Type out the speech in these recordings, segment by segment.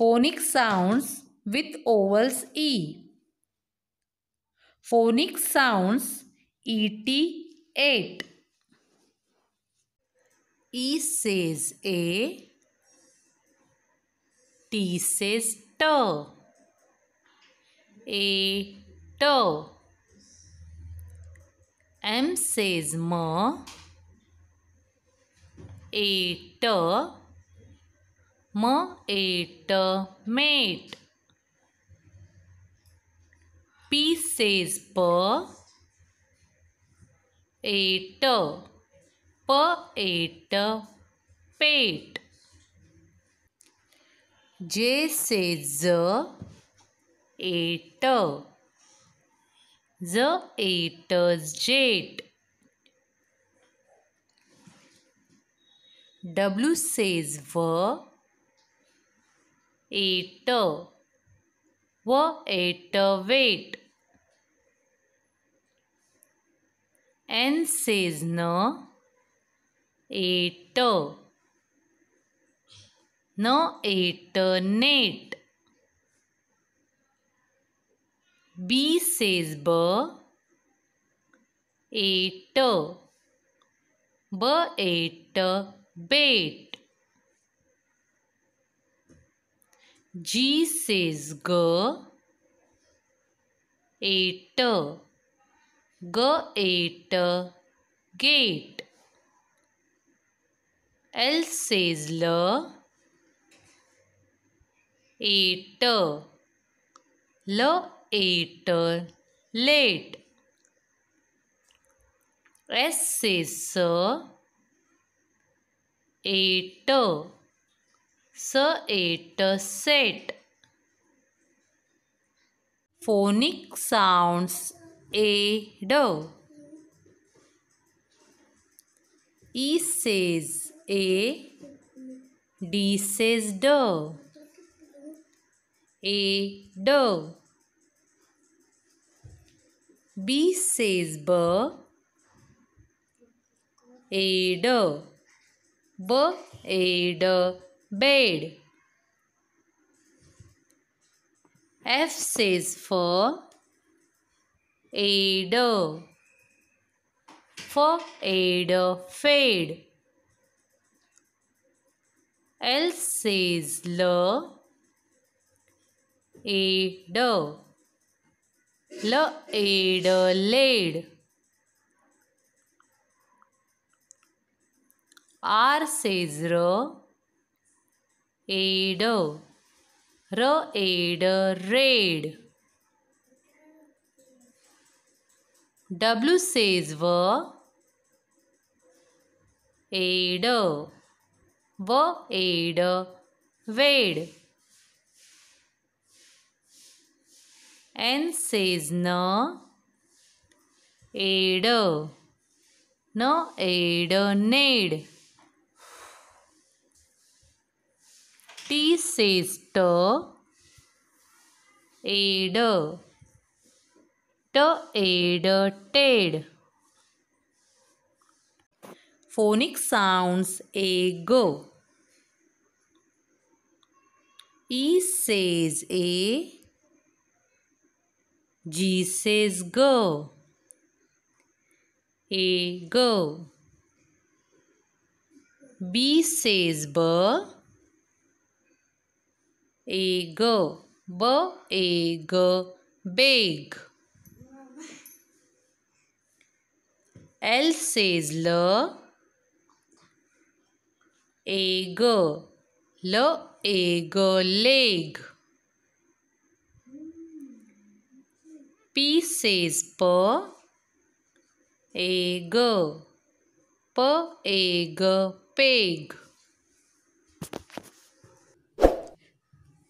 Phonic sounds with ovals E. Phonic sounds ET 8. E says A. T says T. A T. M says M. A T. M eight mate. P says per eight per eight pate. J says eight the eight jet. W says ver eater w eater wait n says no eater no eater net b says b eater b eater bait G says eight. gate. L says eight. late. S says Eight. Sir ate a uh, set. Phonic sounds A D. E says A, D says D, A D. B says B, A D, B A D bed F says for Ado for Ado fade L says lo Ado lo Ado laid R says ro aid r aid raid w says w aid w aid wed n says n aid n aid need T says T, aid, T aid, ted. Phonic sounds A go. E says A, G says go. A go. B says B egg, b egg, big. L says l, egg, l egg, leg. P says p, egg, p egg, pig.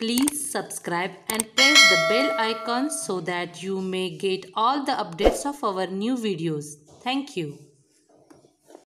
Please subscribe and press the bell icon so that you may get all the updates of our new videos. Thank you.